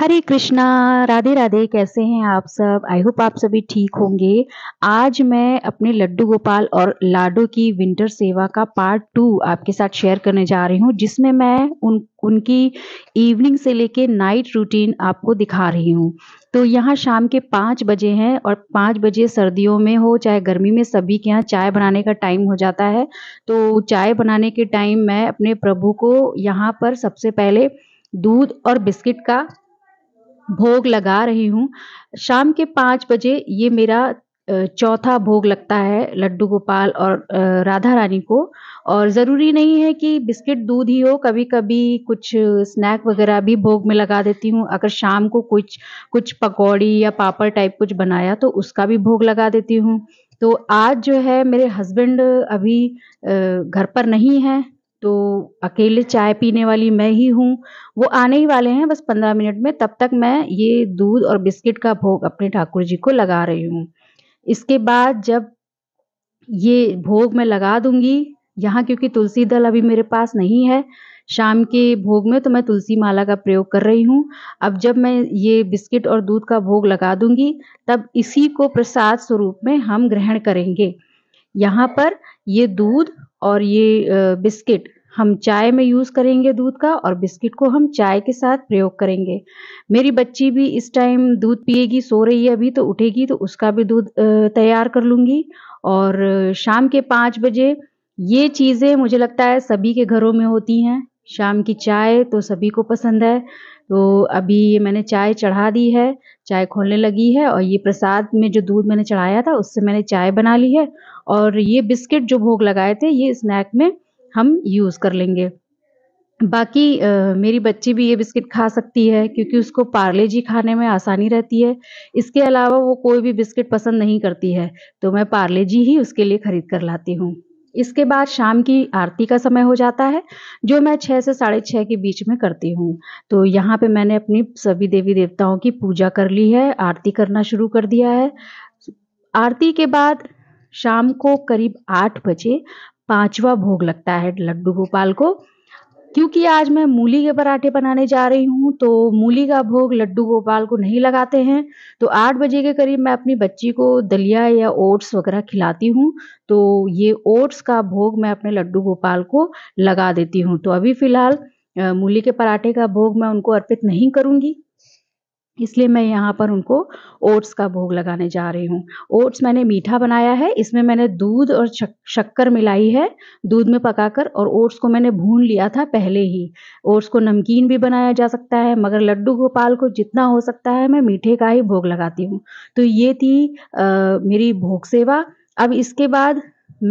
हरे कृष्णा राधे राधे कैसे हैं आप सब आई होप आप सभी ठीक होंगे आज मैं अपने लड्डू गोपाल और लाडो की विंटर सेवा का पार्ट टू आपके साथ शेयर करने जा रही हूँ जिसमें मैं उन उनकी इवनिंग से लेके नाइट रूटीन आपको दिखा रही हूँ तो यहाँ शाम के पाँच बजे हैं और पाँच बजे सर्दियों में हो चाहे गर्मी में सभी के यहाँ चाय बनाने का टाइम हो जाता है तो चाय बनाने के टाइम मैं अपने प्रभु को यहाँ पर सबसे पहले दूध और बिस्किट का भोग लगा रही हूँ शाम के पाँच बजे ये मेरा चौथा भोग लगता है लड्डू गोपाल और राधा रानी को और ज़रूरी नहीं है कि बिस्किट दूध ही हो कभी कभी कुछ स्नैक वगैरह भी भोग में लगा देती हूँ अगर शाम को कुछ कुछ पकौड़ी या पापड़ टाइप कुछ बनाया तो उसका भी भोग लगा देती हूँ तो आज जो है मेरे हस्बैंड अभी घर पर नहीं है तो अकेले चाय पीने वाली मैं ही हूँ वो आने ही वाले हैं बस पंद्रह मिनट में तब तक मैं ये दूध और बिस्किट का भोग अपने ठाकुर जी को लगा रही हूँ इसके बाद जब ये भोग मैं लगा दूंगी यहाँ क्योंकि तुलसी दल अभी मेरे पास नहीं है शाम के भोग में तो मैं तुलसी माला का प्रयोग कर रही हूँ अब जब मैं ये बिस्किट और दूध का भोग लगा दूंगी तब इसी को प्रसाद स्वरूप में हम ग्रहण करेंगे यहाँ पर ये दूध और ये बिस्किट हम चाय में यूज़ करेंगे दूध का और बिस्किट को हम चाय के साथ प्रयोग करेंगे मेरी बच्ची भी इस टाइम दूध पिएगी सो रही है अभी तो उठेगी तो उसका भी दूध तैयार कर लूँगी और शाम के पाँच बजे ये चीज़ें मुझे लगता है सभी के घरों में होती हैं शाम की चाय तो सभी को पसंद है तो अभी ये मैंने चाय चढ़ा दी है चाय खोलने लगी है और ये प्रसाद में जो दूध मैंने चढ़ाया था उससे मैंने चाय बना ली है और ये बिस्किट जो भोग लगाए थे ये स्नैक में हम यूज़ कर लेंगे बाकी आ, मेरी बच्ची भी ये बिस्किट खा सकती है क्योंकि उसको पार्ले जी खाने में आसानी रहती है इसके अलावा वो कोई भी बिस्किट पसंद नहीं करती है तो मैं पार्ले जी ही उसके लिए खरीद कर लाती हूँ इसके बाद शाम की आरती का समय हो जाता है जो मैं छः से साढ़े छः के बीच में करती हूँ तो यहाँ पे मैंने अपनी सभी देवी देवताओं की पूजा कर ली है आरती करना शुरू कर दिया है आरती के बाद शाम को करीब आठ बजे पांचवा भोग लगता है लड्डू गोपाल को क्योंकि आज मैं मूली के पराठे बनाने जा रही हूँ तो मूली का भोग लड्डू गोपाल को नहीं लगाते हैं तो आठ बजे के करीब मैं अपनी बच्ची को दलिया या ओट्स वगैरह खिलाती हूँ तो ये ओट्स का भोग मैं अपने लड्डू गोपाल को लगा देती हूँ तो अभी फिलहाल मूली के पराठे का भोग मैं उनको अर्पित नहीं करूँगी इसलिए मैं यहाँ पर उनको ओट्स का भोग लगाने जा रही हूँ ओट्स मैंने मीठा बनाया है इसमें मैंने दूध और शक्कर मिलाई है दूध में पकाकर और ओट्स को मैंने भून लिया था पहले ही ओट्स को नमकीन भी बनाया जा सकता है मगर लड्डू गोपाल को जितना हो सकता है मैं मीठे का ही भोग लगाती हूँ तो ये थी आ, मेरी भोग सेवा अब इसके बाद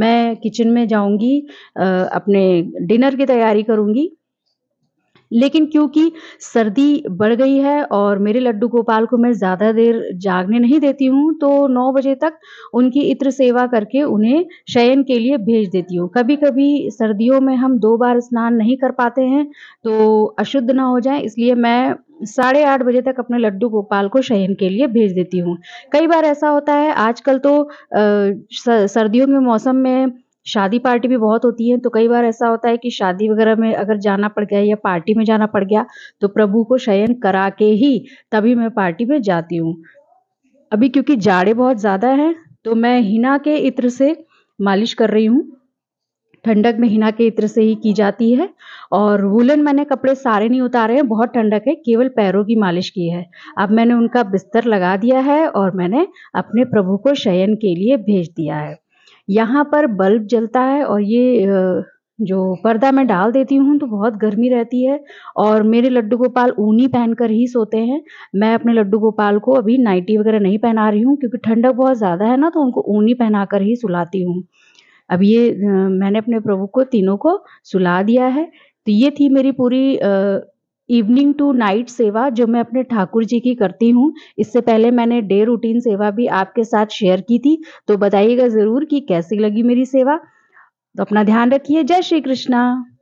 मैं किचन में जाऊंगी अपने डिनर की तैयारी करूंगी लेकिन क्योंकि सर्दी बढ़ गई है और मेरे लड्डू गोपाल को मैं ज़्यादा देर जागने नहीं देती हूँ तो नौ बजे तक उनकी इत्र सेवा करके उन्हें शयन के लिए भेज देती हूँ कभी कभी सर्दियों में हम दो बार स्नान नहीं कर पाते हैं तो अशुद्ध ना हो जाए इसलिए मैं साढ़े आठ बजे तक अपने लड्डू गोपाल को शयन के लिए भेज देती हूँ कई बार ऐसा होता है आजकल तो सर्दियों के मौसम में शादी पार्टी भी बहुत होती है तो कई बार ऐसा होता है कि शादी वगैरह में अगर जाना पड़ गया या पार्टी में जाना पड़ गया तो प्रभु को शयन करा के ही तभी मैं पार्टी में जाती हूँ अभी क्योंकि जाड़े बहुत ज़्यादा है तो मैं हिना के इत्र से मालिश कर रही हूँ ठंडक में हिना के इत्र से ही की जाती है और वुलन मैंने कपड़े सारे नहीं उतारे हैं बहुत ठंडक है केवल पैरों की मालिश की है अब मैंने उनका बिस्तर लगा दिया है और मैंने अपने प्रभु को शयन के लिए भेज दिया है यहाँ पर बल्ब जलता है और ये जो पर्दा मैं डाल देती हूँ तो बहुत गर्मी रहती है और मेरे लड्डू गोपाल ऊनी पहनकर ही सोते हैं मैं अपने लड्डू गोपाल को अभी नाइटी वगैरह नहीं पहना रही हूँ क्योंकि ठंडक बहुत ज़्यादा है ना तो उनको ऊनी पहनाकर ही सुलाती हूँ अब ये मैंने अपने प्रभु को तीनों को सुला दिया है तो ये थी मेरी पूरी इवनिंग टू नाइट सेवा जो मैं अपने ठाकुर जी की करती हूँ इससे पहले मैंने डे रूटीन सेवा भी आपके साथ शेयर की थी तो बताइएगा ज़रूर कि कैसी लगी मेरी सेवा तो अपना ध्यान रखिए जय श्री कृष्णा